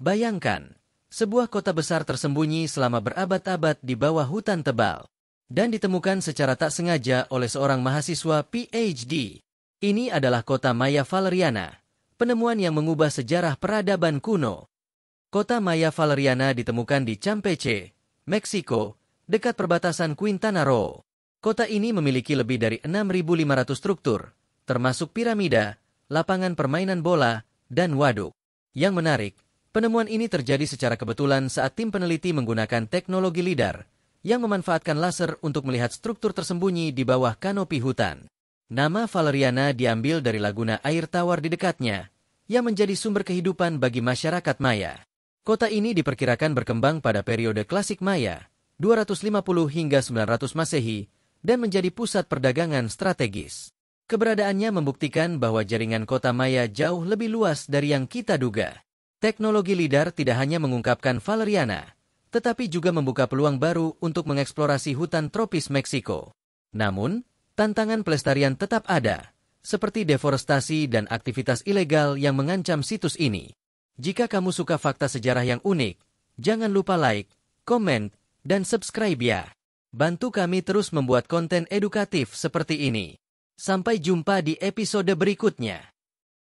Bayangkan, sebuah kota besar tersembunyi selama berabad-abad di bawah hutan tebal dan ditemukan secara tak sengaja oleh seorang mahasiswa PhD. Ini adalah kota Maya Valeriana, penemuan yang mengubah sejarah peradaban kuno. Kota Maya Valeriana ditemukan di Campeche, Meksiko, dekat perbatasan Quintana Roo. Kota ini memiliki lebih dari 6.500 struktur, termasuk piramida, lapangan permainan bola, dan waduk. Yang menarik, Penemuan ini terjadi secara kebetulan saat tim peneliti menggunakan teknologi lidar yang memanfaatkan laser untuk melihat struktur tersembunyi di bawah kanopi hutan. Nama Valeriana diambil dari laguna air tawar di dekatnya, yang menjadi sumber kehidupan bagi masyarakat Maya. Kota ini diperkirakan berkembang pada periode klasik Maya, 250 hingga 900 Masehi, dan menjadi pusat perdagangan strategis. Keberadaannya membuktikan bahwa jaringan kota Maya jauh lebih luas dari yang kita duga. Teknologi LIDAR tidak hanya mengungkapkan valeriana, tetapi juga membuka peluang baru untuk mengeksplorasi hutan tropis Meksiko. Namun, tantangan pelestarian tetap ada, seperti deforestasi dan aktivitas ilegal yang mengancam situs ini. Jika kamu suka fakta sejarah yang unik, jangan lupa like, komen, dan subscribe ya. Bantu kami terus membuat konten edukatif seperti ini. Sampai jumpa di episode berikutnya.